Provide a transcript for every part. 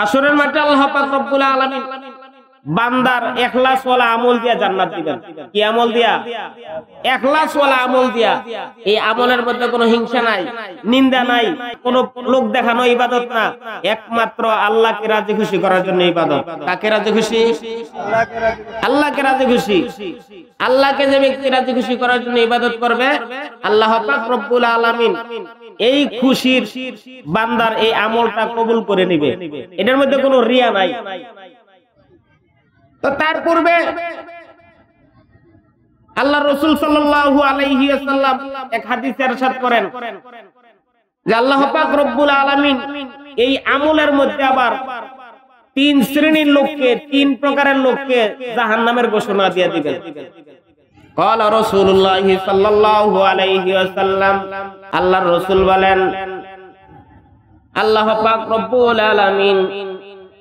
হাসরের মাঠে আল্লাহ পাক রব্বুল আলামিন বান্দার এখলাস ওয়ালা আমল দিয়া জান্নাত দিবেন কি আমল দিয়া এখলাস ওয়ালা আমল দিয়া এই আমলের মধ্যে কোনো হিংসা নাই নিন্দা নাই কোনো লোক দেখানো ইবাদত না একমাত্র আল্লাহকে রাজি খুশি করার জন্য ইবাদত কাকে রাজি খুশি আল্লাহকে রাজি খুশি আল্লাহকে যে ব্যক্তি রাজি খুশি করার জন্য ইবাদত করবে আল্লাহ পাক রব্বুল আলামিন এই খুশির বান্দার এই আমলটা কবুল করে নিবে এটার মধ্যে কোনো রিয়া নাই তো তার পূর্বে আল্লাহ রসুল সাল্লাম এক হাদিসের সাথ করেন যে আল্লাহ রব্বুল আলমিন এই আমলের মধ্যে আবার তিন শ্রেণীর লোককে তিন প্রকারের লোককে জাহান নামের ঘোষণা দিয়ে দিবেন আল্লাহ রসুল বলেন আল্লাহ রব্বুল আলমিন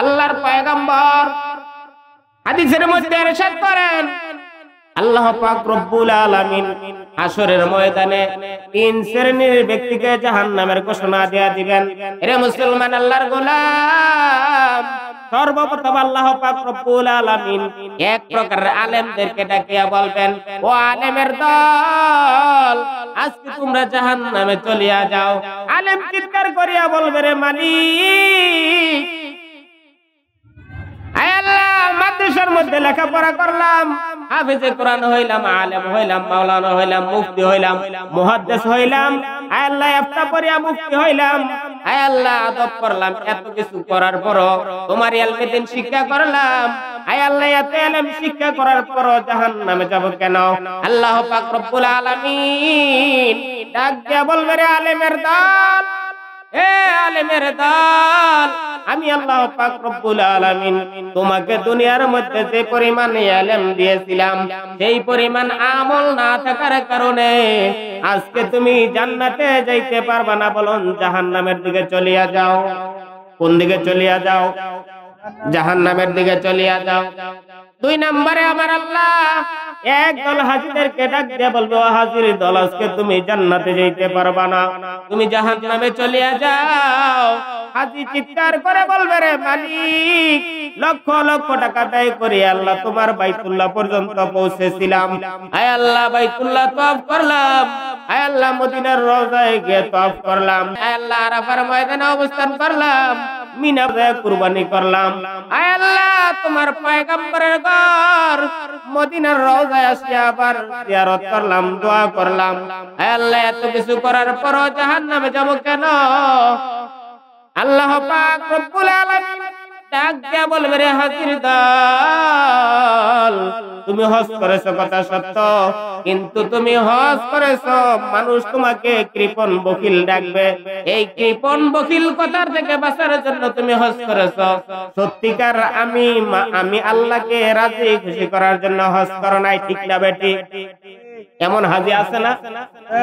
আল্লাহর পায়গাম্বর হাদিসের মধ্যে এরশাদ করেন আল্লাহ পাক রব্বুল আলামিন হাসরের ময়দানে তিন শ্রেণীর ব্যক্তিকে জাহান্নামের ঘোষণা দেয়া দিবেন এরে মুসলমান আল্লাহর গোলাম সর্বপ্রথম আল্লাহ পাক রব্বুল আলামিন এক প্রকার আলেমদেরকে ডাকিয়া বলবেন ও আলেমের দল আজকে তোমরা জাহান্নামে চলিয়া যাও আলেম চিৎকার করিয়া বলবে রে মালিক আয় আল্লাহ মাদ্রাসার মধ্যে লেখাপড়া করলাম হাফেজে কোরআন হইলাম আলেম হইলাম মাওলানা হইলাম মুফতি হইলাম মুহাদ্দিস হইলাম আয় আল্লাহ ইফতা করিয়া মুফতি হইলাম আয় আল্লাহ আদব করলাম এত কিছু করার পর তোমার ইলমে দিন শিক্ষা করলাম আয় আল্লাহ এত ইলম শিক্ষা করার পর জাহান্নামে যাব কেন আল্লাহ পাক রব্বুল আলামিন ডাক দিয়া বলবে রে আলেমের দল এ আলেমের দল আমি আল্লাহ পাক রব্বুল আলামিন তোমাকে দুনিয়ার মধ্যে যে পরিমাণ ইলম দিয়েছিলাম সেই পরিমাণ আমল না থাকার কারণে আজকে তুমি জান্নাতে যাইতে পারবা না বলুন জাহান্নামের দিকে চলিয়া যাও কোন দিকে চলিয়া যাও জাহান্নামের দিকে চলিয়া যাও দুই নম্বরে আমার আল্লাহ একদল হাজিদেরকে ডাক দিয়ে বলবে ও হাজির দল আজকে তুমি জান্নাতে যেতে পারবা না তুমি জাহান নামে চলিয়া যাও হাজি চিৎকার করে বলবে রে মালিক লক্ষ লক্ষ টাকা ব্যয় করে আল্লাহ তোমার বাইতুল্লাহ পর্যন্ত পৌঁছেছিলাম হায় আল্লাহ বাইতুল্লাহ তফ করলাম হায় আল্লাহ মদিনার রোজায় গিয়ে তফ করলাম হায় আল্লাহ আরাফার ময়দানে অবস্থান করলাম কুরবানি করলাম আল্লাহ তোমার পয়গম্বরের ঘর মদিনার রওজায় আসিয়া আবার জিয়ারত করলাম দোয়া করলাম আল্লাহ এত কিছু করার পর জাহান্নামে যাব কেন আল্লাহ পাক বলবে রে হাজির দল তুমি হজ করেছ কথা সত্য কিন্তু তুমি হজ করেছ মানুষ তোমাকে কৃপন বকিল ডাকবে এই কৃপন বকিল কথার থেকে বাঁচার জন্য তুমি হজ করেছ সত্যিকার আমি আমি আল্লাহকে রাজি খুশি করার জন্য হজ কর নাই ঠিক না বেটি এমন হাজি আছে না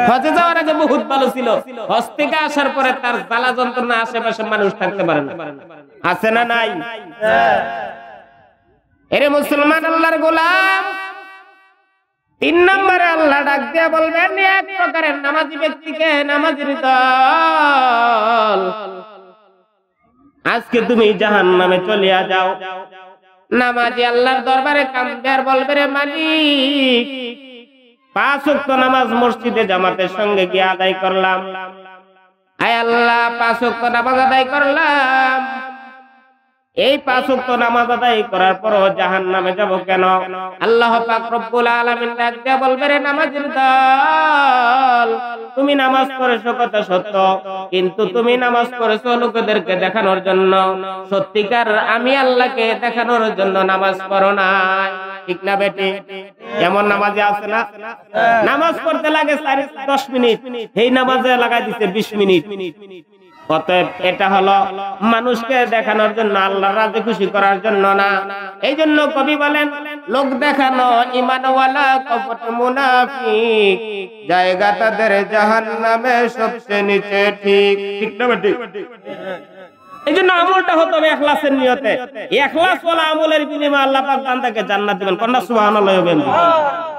হজে যাওয়ার আগে বহুত ভালো ছিল হজ থেকে আসার পরে তার জ্বালা যন্ত্রণা আশেপাশে মানুষ থাকতে পারে না আছে না নাই এরে মুসলমান আল্লাহর গোলাম তিন নম্বরে আল্লাহ ডাক দিয়ে বলবেন এক প্রকারের নামাজি ব্যক্তিকে নামাজির দল আজকে তুমি জাহান নামে চলিয়া যাও নামাজি আল্লাহর দরবারে কান্দে বলবে রে মালিক পাঁচ উক্ত নামাজ মসজিদে জামাতের সঙ্গে গিয়ে আদায় করলাম আয় আল্লাহ পাঁচ উক্ত নামাজ আদায় করলাম এই পাঁচ উক্ত নামাজ আদায় করার পর জাহান নামে যাব কেন আল্লাহ পাক রব্বুল আলামিন ডাক বলবে রে নামাজের দল তুমি নামাজ পড়েছো কথা সত্য কিন্তু তুমি নামাজ পড়েছো লোকদেরকে দেখানোর জন্য সত্যিকার আমি আল্লাহকে দেখানোর জন্য নামাজ পড়ো না ঠিক না বেটি এমন নামাজে আছে না নামাজ পড়তে লাগে দশ মিনিট এই নামাজে লাগাই দিতে 20 মিনিট অতএব এটা হলো মানুষকে দেখানোর জন্য আল্লাহ রাজে খুশি করার জন্য না এই জন্য কবি বলেন লোক দেখানো ইমানওয়ালা কপট মুনাফিক জায়গা তাদের জাহান নামে সবচেয়ে নিচে ঠিক ঠিক না ঠিক এই জন্য আমলটা হতো হবে এখলাসের নিয়তে এখলাস ওলা আমলের বিনিময়ে আল্লাহ পাক বান্দাকে জান্নাত দিবেন কন্যা সুবহানাল্লাহ বলেন